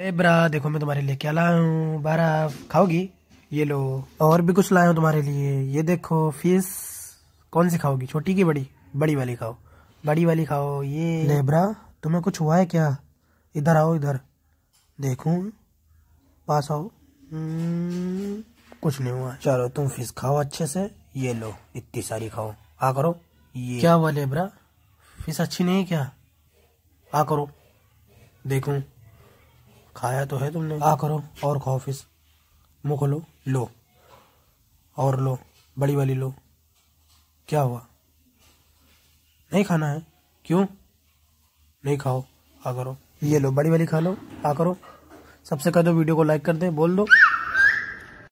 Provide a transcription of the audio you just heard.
ए ब्रा देखो मैं तुम्हारे लिए क्या लाया हूँ बर्फ खाओगी ये लो और भी कुछ लाया हूँ तुम्हारे लिए ये देखो फिश कौन सी खाओगी छोटी की बड़ी बड़ी वाली खाओ बड़ी वाली खाओ ये ले ब्रा तुम्हें कुछ हुआ है क्या इधर आओ इधर देखूँ पास आओ हम्म, कुछ नहीं हुआ चलो तुम फिश खाओ अच्छे से ये लो इतनी सारी खाओ आ करो ये क्या वाले ब्रा फिश अच्छी नहीं है क्या आ करो देखूँ खाया तो है तुमने आ करो और खाओ फिर मुँह खोलो लो और लो बड़ी वाली लो क्या हुआ नहीं खाना है क्यों नहीं खाओ आ करो ये लो बड़ी वाली खा लो आ करो सबसे कह दो वीडियो को लाइक कर दे बोल दो